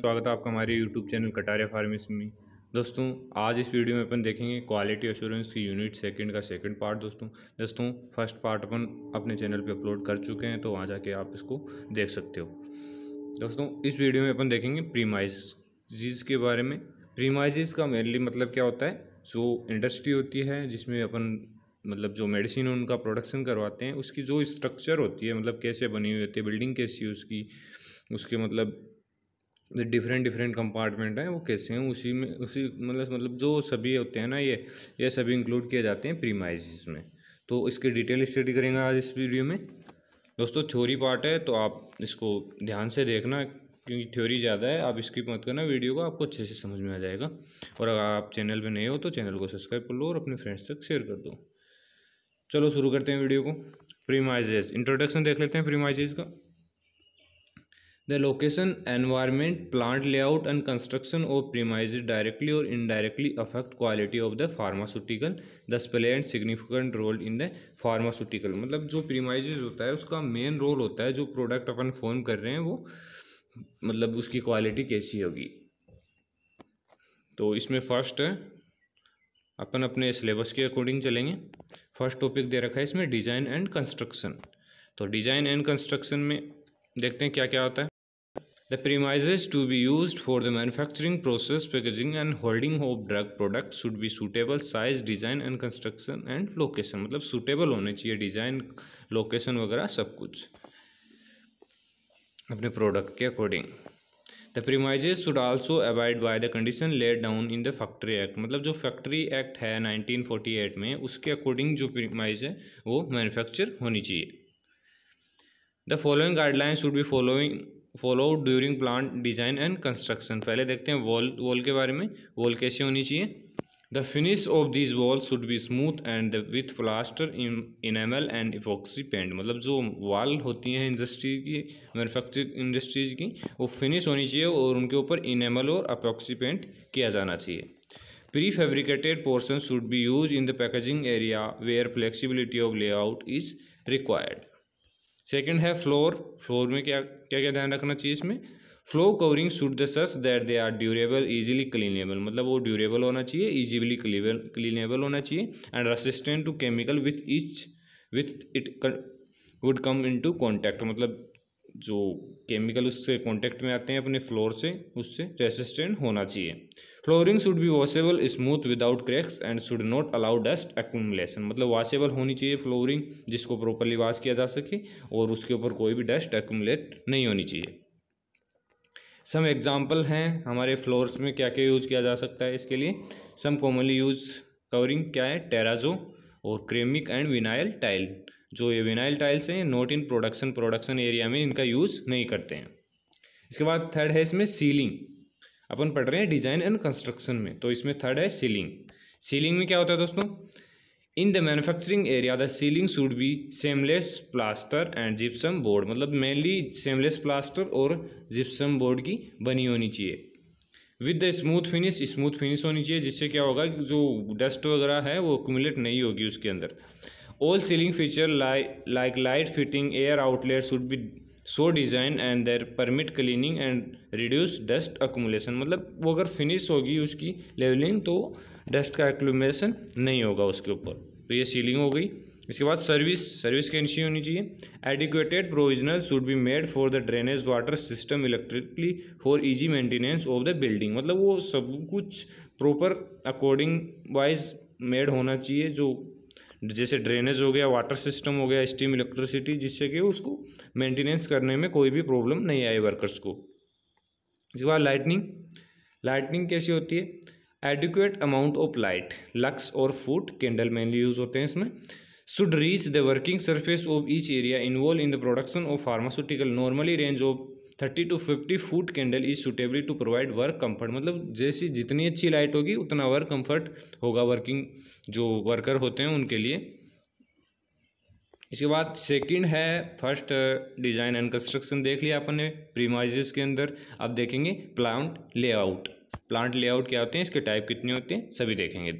स्वागत है आपका हमारे यूट्यूब चैनल कटारिया फार्मेसी में दोस्तों आज इस वीडियो में अपन देखेंगे क्वालिटी एश्योरेंस की यूनिट सेकंड का सेकंड पार्ट दोस्तों दोस्तों फर्स्ट पार्ट अपन अपने चैनल पे अपलोड कर चुके हैं तो वहाँ जाके आप इसको देख सकते हो दोस्तों इस वीडियो में अपन देखेंगे प्रीमाइजीज के बारे में प्रीमाइजिस का मेनली मतलब क्या होता है जो इंडस्ट्री होती है जिसमें अपन मतलब जो मेडिसिन उनका प्रोडक्शन करवाते हैं उसकी जो स्ट्रक्चर होती है मतलब कैसे बनी हुई होती है बिल्डिंग कैसी है उसकी उसके मतलब जो डिफरेंट डिफरेंट कंपार्टमेंट हैं वो कैसे हैं उसी में उसी मतलब मतलब जो सभी होते हैं ना ये ये सभी इंक्लूड किए जाते हैं प्रीमाइजिस में तो इसकी डिटेल स्टडी करेंगे आज इस वीडियो में दोस्तों थ्योरी पार्ट है तो आप इसको ध्यान से देखना क्योंकि थ्योरी ज़्यादा है आप इसकी मत करना वीडियो को आपको अच्छे से समझ में आ जाएगा और अगर आप चैनल पर नए हो तो चैनल को सब्सक्राइब कर लो और अपने फ्रेंड्स तक शेयर कर दो चलो शुरू करते हैं वीडियो को प्रीमाइजेस इंट्रोडक्शन देख लेते हैं प्रीमाइजेस का The location, environment, plant layout and construction of premises directly or indirectly affect quality of the pharmaceutical thus play and significant role in the pharmaceutical मतलब जो premises होता है उसका main role होता है जो product अपन form कर रहे हैं वो मतलब उसकी quality कैसी होगी तो इसमें first है अपन अपने सिलेबस के अकॉर्डिंग चलेंगे फर्स्ट टॉपिक दे रखा है इसमें डिज़ाइन एंड कंस्ट्रक्शन तो डिज़ाइन एंड कंस्ट्रक्शन में देखते हैं क्या क्या होता है The premises to be used for the manufacturing process, packaging and holding of drug products should be suitable size, design and construction and location मतलब suitable होने चाहिए design, location वगैरह सब कुछ अपने product के according. The premises should also avoid by the condition laid down in the factory act मतलब जो फैक्ट्री एक्ट है 1948 में उसके अकॉर्डिंग जो प्रीमाइज है वो मैन्युफैक्चर होनी चाहिए the following guideline should be following follow out during plant design and construction पहले देखते हैं वॉल वॉल के बारे में वॉल कैसे होनी चाहिए the finish of this wall should be smooth and with plaster in enamel and epoxy paint मतलब जो वॉल होती हैं इंडस्ट्री की मैनुफैक्चरिंग इंडस्ट्रीज की वो फिनिश होनी चाहिए और उनके ऊपर इनमल और अपॉक्सी पेंट किया जाना चाहिए prefabricated portion should be use in the packaging area where flexibility of layout is required second है फ्लोर फ्लोर में क्या क्या क्या ध्यान रखना चाहिए इसमें floor covering should the such that they are durable easily cleanable मतलब वो ड्यूरेबल होना चाहिए इजीली क्लीनेबल होना चाहिए and resistant to chemical with each with it would come in to contact मतलब जो केमिकल उससे कॉन्टेक्ट में आते हैं अपने फ्लोर से उससे रेसिस्टेंट होना चाहिए flooring should be washable smooth without cracks and should not allow dust accumulation मतलब वॉशेबल होनी चाहिए फ्लोरिंग जिसको प्रॉपरली वॉश किया जा सके और उसके ऊपर कोई भी डस्ट एक्मुलेट नहीं होनी चाहिए सम एग्जाम्पल हैं हमारे फ्लोर्स में क्या क्या यूज़ किया जा सकता है इसके लिए सम कॉमनली यूज कवरिंग क्या है टेराजो और क्रेमिक एंड विनाइल टाइल जो ये विनाइल टाइल्स हैं not in production production area में इनका यूज़ नहीं करते हैं इसके बाद थर्ड है इसमें सीलिंग अपन पढ़ रहे हैं डिज़ाइन एंड कंस्ट्रक्शन में तो इसमें थर्ड है सीलिंग सीलिंग में क्या होता है दोस्तों in the manufacturing area the ceiling should be seamless plaster and gypsum board मतलब मेनली सेमलेस प्लास्टर और जिप्सम बोर्ड की बनी होनी चाहिए with the smooth finish smooth finish होनी चाहिए जिससे क्या होगा जो डस्ट वगैरह है वो कुमुलेट नहीं होगी उसके अंदर All ceiling feature like like light fitting air outlet should be so designed and their permit cleaning and reduce dust accumulation मतलब वो अगर फिनिश होगी उसकी लेवलिंग तो डस्ट का एक्लूमेशन नहीं होगा उसके ऊपर तो ये सीलिंग हो गई इसके बाद सर्विस सर्विस कैंसी होनी चाहिए adequate provisional should be made for the drainage water system electrically for easy maintenance of the building मतलब वो सब कुछ प्रॉपर अकॉर्डिंग वाइज मेड होना चाहिए जो जैसे ड्रेनेज हो गया वाटर सिस्टम हो गया स्टीम इलेक्ट्रिसिटी जिससे कि उसको मेंटेनेंस करने में कोई भी प्रॉब्लम नहीं आए वर्कर्स को इसके बाद लाइटनिंग लाइटनिंग कैसी होती है adequate amount of light lux और फूड कैंडल मेनली यूज होते हैं इसमें should reach the working surface of each area involve in the production of pharmaceutical normally range of thirty to fifty foot candle is suitably to provide work comfort मतलब जैसी जितनी अच्छी light होगी उतना work comfort होगा working जो worker होते हैं उनके लिए इसके बाद सेकंड है फर्स्ट डिज़ाइन एंड कंस्ट्रक्शन देख लिया अपन ने प्रीमाइजेस के अंदर अब देखेंगे प्लांट लेआउट प्लांट लेआउट क्या होते हैं इसके टाइप कितने होते हैं सभी देखेंगे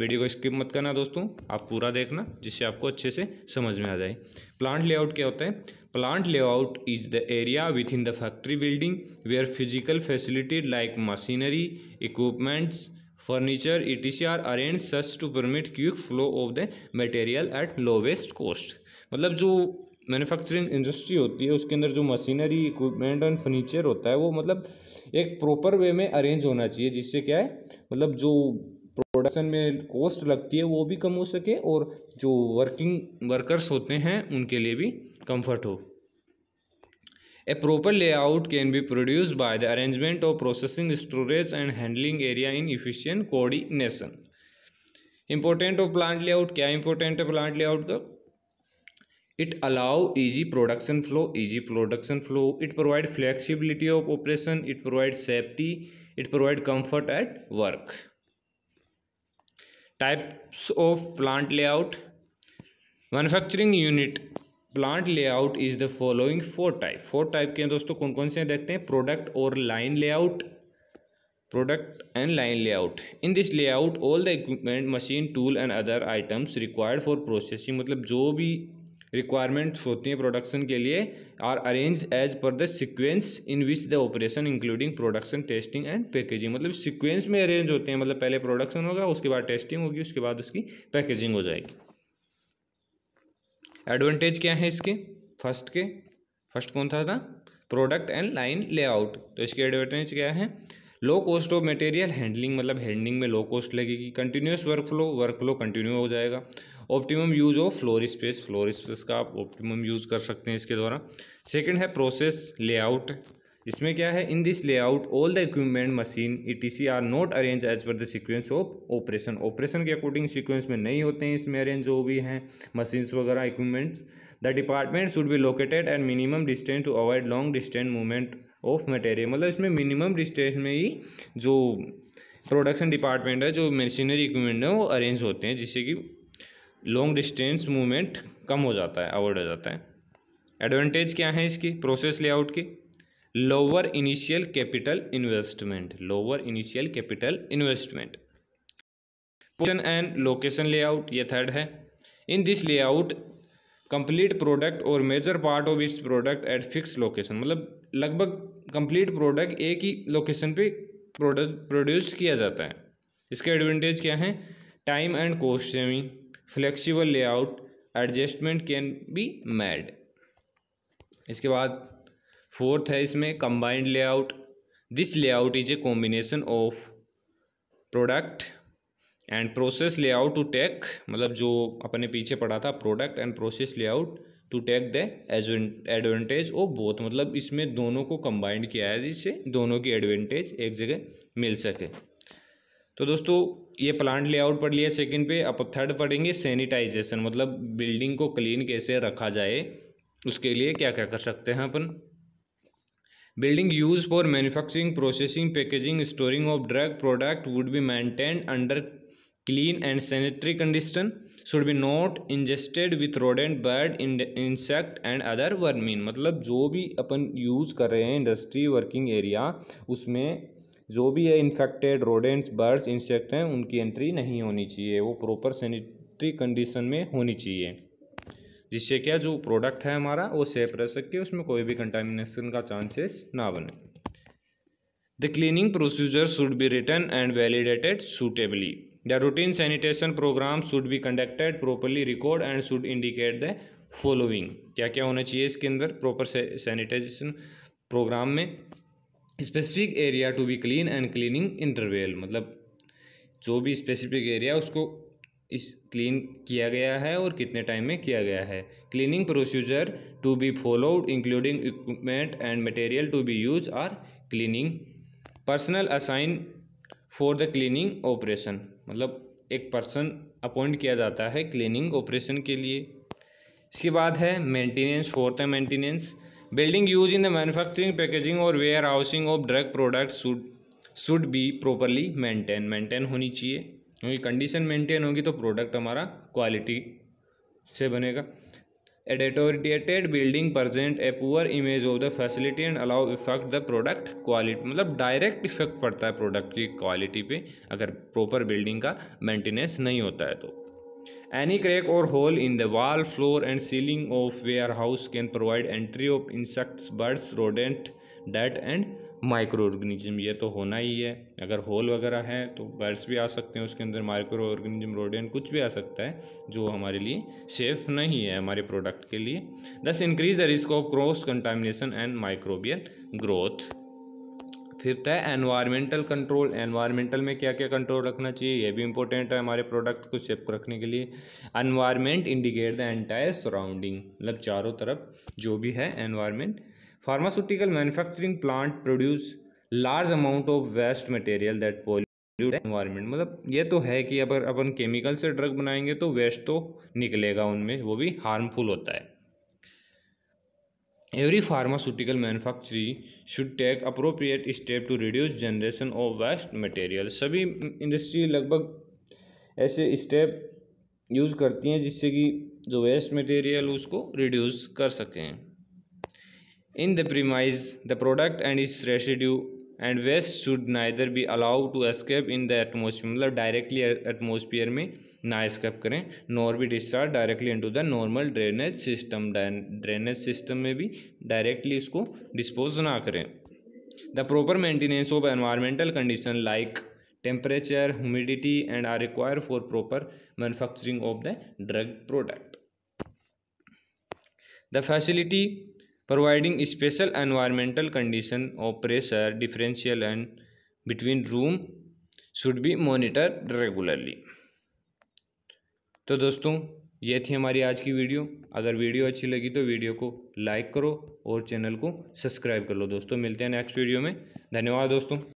वीडियो को स्किप मत करना दोस्तों आप पूरा देखना जिससे आपको अच्छे से समझ में आ जाए प्लांट लेआउट क्या होता है plant layout is the area within the factory building where physical facilities like machinery equipments furniture are arrange such to permit quick flow of the material at lowest cost मतलब जो manufacturing industry होती है उसके अंदर जो machinery equipment and furniture होता है वो मतलब एक प्रॉपर वे में अरेंज होना चाहिए जिससे क्या है मतलब जो प्रोडक्शन में कॉस्ट लगती है वो भी कम हो सके और जो वर्किंग वर्कर्स होते हैं उनके लिए भी कंफर्ट हो a proper layout can be produce by the arrangement of processing storage and handling area in efficient coordination important of plant layout क्या इंपॉर्टेंट है प्लांट लेआउट का it allow easy production flow easy production flow it provide flexibility of operation it provide safety it provide comfort at work types of plant layout manufacturing unit plant layout is the following four type four type के हैं दोस्तों कौन कौन से हैं देखते हैं product और line layout product and line layout in this layout all the equipment machine tool and other items required for processing मतलब जो भी रिक्वायरमेंट्स होती हैं प्रोडक्शन के लिए are arrange as per the sequence in which the operation including production testing and packaging मतलब sequence में arrange होते हैं मतलब पहले प्रोडक्शन होगा उसके बाद टेस्टिंग होगी उसके बाद उसकी पैकेजिंग हो जाएगी एडवांटेज क्या है इसके फर्स्ट के फर्स्ट कौन था था प्रोडक्ट एंड लाइन लेआउट तो इसके एडवांटेज क्या है low cost of material handling मतलब हैंडलिंग में लो कॉस्ट लगेगी continuous work flow work flow continue हो जाएगा optimum use of floor space floor space का आप ऑप्टिमम यूज़ कर सकते हैं इसके द्वारा सेकंड है प्रोसेस लेआउट इसमें क्या है in this layout all the equipment machine E T C are not arrange as per the sequence of operation operation के अकॉर्डिंग सीक्वेंस में नहीं होते हैं इसमें अरेंज जो भी हैं मशीन्स वगैरह equipments the department should be located at minimum distance to avoid long distance movement of material मतलब इसमें मिनिमम डिस्टेंस में ही जो प्रोडक्शन डिपार्टमेंट है जो मशीनरी इक्विपमेंट है वो अरेंज होते हैं जिससे कि लॉन्ग डिस्टेंस मूवमेंट कम हो जाता है अवॉइड हो जाता है एडवांटेज क्या है इसकी प्रोसेस लेआउट की lower initial capital investment lower initial capital investment position and location layout ये थर्ड है in this layout complete product और major part of its product at fix location मतलब लगभग कंप्लीट प्रोडक्ट एक ही लोकेशन पे product produce किया जाता है इसके एडवांटेज क्या है time and cost saving flexible layout adjustment can be made इसके बाद फोर्थ है इसमें combined layout this layout is a combination of product and process layout to take मतलब जो अपने पीछे पड़ा था product and process layout to take the advantage of both मतलब इसमें दोनों को कंबाइंड किया है जिससे दोनों की एडवांटेज एक जगह मिल सके तो दोस्तों ये प्लांट लेआउट पढ़ लिया सेकंड पे अब थर्ड पढ़ेंगे सैनिटाइजेशन मतलब बिल्डिंग को क्लीन कैसे रखा जाए उसके लिए क्या क्या कर सकते हैं अपन building use for manufacturing processing packaging storing of drug product would be maintain under clean and sanitary condition should be not ingested with road and bird insect and other vermin मतलब जो भी अपन यूज़ कर रहे हैं industry working area उसमें जो भी है इन्फेक्टेड रोडेंट्स बर्ड्स इंसेक्ट हैं उनकी एंट्री नहीं होनी चाहिए वो प्रॉपर सैनिटरी कंडीशन में होनी चाहिए जिससे क्या जो प्रोडक्ट है हमारा वो सेफ रह सके उसमें कोई भी कंटामिनेशन का चांसेस ना बने the cleaning procedure should be written and validated suitably the routine sanitation program should be conducted properly record and should indicate the following क्या क्या होना चाहिए इसके अंदर प्रॉपर सैनिटाइजेशन प्रोग्राम में specific area to be clean and cleaning interval मतलब जो भी स्पेसिफिक एरिया उसको इस क्लीन किया गया है और कितने टाइम में किया गया है cleaning procedure to be followed including equipment and material to be use are cleaning personnel assign for the cleaning operation मतलब एक पर्सन अपॉइंट किया जाता है क्लीनिंग ऑपरेशन के लिए इसके बाद है मेंटेनेंस फोर्थ है maintenance building use in the manufacturing packaging और warehousing of drug product should should be properly maintain maintain होनी चाहिए क्योंकि कंडीशन मेंटेन होगी तो प्रोडक्ट हमारा क्वालिटी से बनेगा a deteriorated building present a poor image of the facility and allow effect the product quality मतलब डायरेक्ट इफेक्ट पड़ता है प्रोडक्ट की क्वालिटी पे अगर प्रॉपर बिल्डिंग का मेंटेनेंस नहीं होता है तो एनी क्रैक और hole in the wall floor and ceiling of warehouse can provide entry of insects birds rodent डेट एंड माइक्रो ऑर्गेनिज्म ये तो होना ही है अगर होल वगैरह है तो बर्ड्स भी आ सकते हैं उसके अंदर माइक्रो ऑर्गेनिज्म रोडेंट कुछ भी आ सकता है जो हमारे लिए सेफ नहीं है हमारे प्रोडक्ट के लिए this increase the risk of cross contamination and microbial growth fifth है एनवायरमेंटल कंट्रोल एनवायरमेंटल में क्या क्या कंट्रोल रखना चाहिए ये भी इंपॉर्टेंट है हमारे प्रोडक्ट को सेफ रखने के लिए environment indicate the entire surrounding मतलब चारों तरफ जो भी है environment pharmaceutical manufacturing plant produce large amount of waste material that pollute environment मतलब ये तो है कि अगर अपन केमिकल से ड्रग बनाएंगे तो वेस्ट तो निकलेगा उनमें वो भी हार्मफुल होता है Every pharmaceutical manufacturer should take appropriate step to reduce generation of waste material. सभी industry लगभग ऐसे step use करती हैं जिससे कि जो waste material उसको reduce कर सकें in the premise the product and its residue and waste should neither be allow to escape in the atmosphere मतलब डायरेक्टली एटमोसफियर में ना एस्केप करें nor be discharge directly to the normal drainage system drainage system में भी directly इसको dispose ना करें the proper maintenance of environmental condition like temperature humidity and are require for proper manufacturing of the drug product the facility providing special environmental condition of pressure differential and between room should be monitored regularly तो दोस्तों ये थी हमारी आज की video अगर video अच्छी लगी तो वीडियो को लाइक करो और चैनल को सब्सक्राइब कर लो दोस्तों मिलते हैं नेक्स्ट वीडियो में धन्यवाद दोस्तों